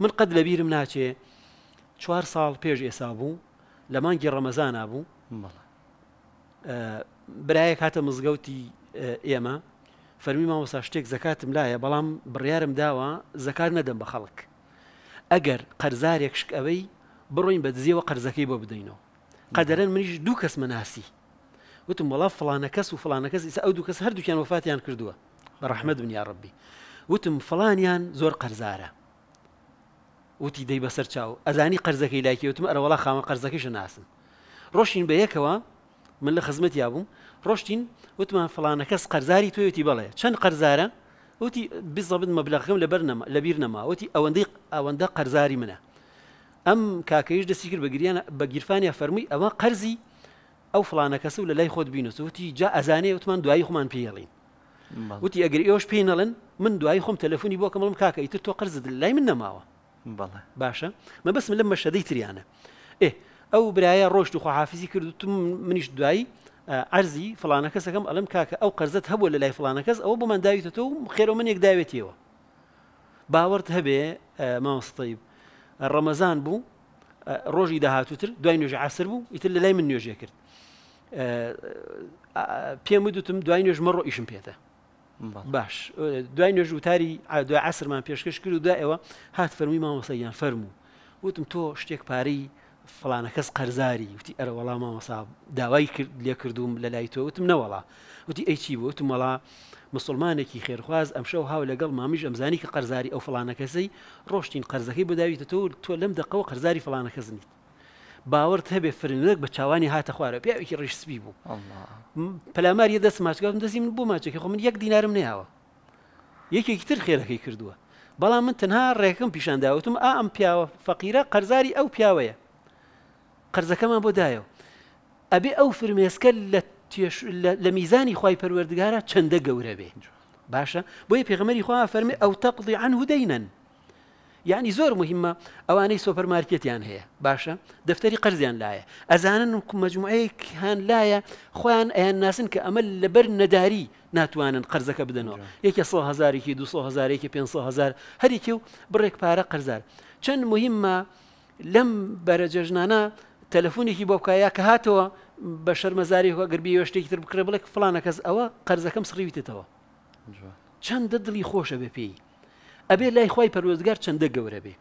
من قەت لەبیرم ناچێ چوار ساڵ پێش ئێسا بوو لە مانگی ڕەمەزانە بوو برایەک هاتە مزگەوتی ئێمە فەرمی ماوەسا شتێک زەکاتم لایە بەڵام بڕیارم داوە زەکار نەدەم بە خەڵک ئەگەر قەرزارێک شک ئەوەی بڕۆین بە دزیەوە قەرزەکەی بۆ بدەینەوە قەدەرەن منیش دوو کەس مناسی وتم وڵا فلانە کەس و فلانە کەس ئیسا ئەو دوو کەس هەردووکیان وفاتیان کردووە بە ڕەحمە دنیا ڕبی وتم فلانیان زۆر قەرزارە وتی دەی بەسەر چاو ئەزانی قەرزەکەی لایکیوتم ئەرەوەڵا خامە قەرزەکەیش ناسم ڕۆشین بە یەکەوە من لە خزمەت یابووم ڕۆشتین وتمان فلانە کەس قەرزاری توێتی بڵێ چەند قەرزارە وتی بزەبن مەبلەخم لە بەرنەما لەبییر نەما وتی ئەوەندەی ئەوەندە قەرزاری منە ئەم کاکەیش دەستی کرد بەگریان بە گیرفانیا فەرمووی ئەوە قەرزی ئەو فلانە کەس و لە لای خۆت بینوس وتی جا ئەزانێ وتمان دوایی خۆمان پێڵین وتی ئەگەری ئەوش پێ نەڵن من دوای خۆم تەلەفۆنی بۆ کەمەڵم کاکە ئیتر تۆ قەرزت لای من نەماوە باشە مە بەسم لەم مەشەدەی تریانە ئێ ئەو برایە ڕۆشت و خواحافزی کرد و منیش دوایی ئەرزی فلانە کەسەکەم ئەلم کاکە ئەو قەرزت هەبوو لە لای فلانە کەس ئەوە بۆ منداویتەوە و خێرۆ منێک داوێتیەوە باوەرت هەبێ مامەستەیب ڕەمەزان بوو ڕۆژی داهاتووتر دوای نوێژ عسر بوو ئیتر لە لای من نوێژێ کرد پێم وتم دوای نوێژمە ڕۆ ئیشم پێێتە باش دوای نوێژ وتاری دوای عسرمان پێشکەش کرد و دا ئێوە هات فەرمی مامۆسەیان فەرمو وتم تۆ شتێک پارەی فلانە کەس قەرزاری وتی ئەرە وەڵا مامەسا داوای کرد لێ کردوم لە لای تۆ وتم نەوەڵا وتی ئەیچی بۆ وتم وڵا مسلمانێکی خێرخواز ئەمشەو هاو لەگەڵ مامیش ئەمزانی کە قەرزاری ئەو فلانە کەسەی ڕۆشتین قەرزەکەی بداویتە تۆ تۆ لەم دقەوە قەرزاری فلانە کەزنیت باورت هەبێ بە چاوانی هاتە خوارە پیاوێکی بود بوو یه دەست ماچگاوم گفت من بۆ ماچێکی خۆ خب من یک دینارم نیاوە یەکێکی تر خێرەکەی کردووە بەڵام من تەنها ڕێکم پیشانداوتم اوتم ئەم پیاوە فەقیرە قەرزاری ئەو پیاوەیە قەرزەکەمان بۆ دایەوە ئەبێ ئەو فرمێسکە لە میزانی خوای پەروەردگارە چەندە گەورە بێ باشه بۆیە پێغمەری خو فەرمی او تقضي عن هودەینەن یعنی زۆر مهمە ئەوانەی سۆپەرمارکێتیان هەیە باشە دەفتەری قەرزیان لایە ئەزانن مەجموعەیەک هاان لایە خۆیان ئەیان ناسن کە ئەمە لەبەر نەداری ناتوانن قەرزەکە بدەنەوە یەکە 1هزارێکی 200هزارێکی 500هزار هەریکی و بڕێک پارە قەرزار چەند مهمە لەم بەرەجەژنانە تەلەفۆنێکی بۆکایە کە هاتەوە بە شەرمەزاری گربی شتێکی تر بکرێ بڵێک فلانە کەس ئەوە قەرزەکەم سڕیویتێتەوە چەندە دڵی خۆشە بێ پێی ئەبێ لای خی پەرۆزگار چەندە گەورە بێ.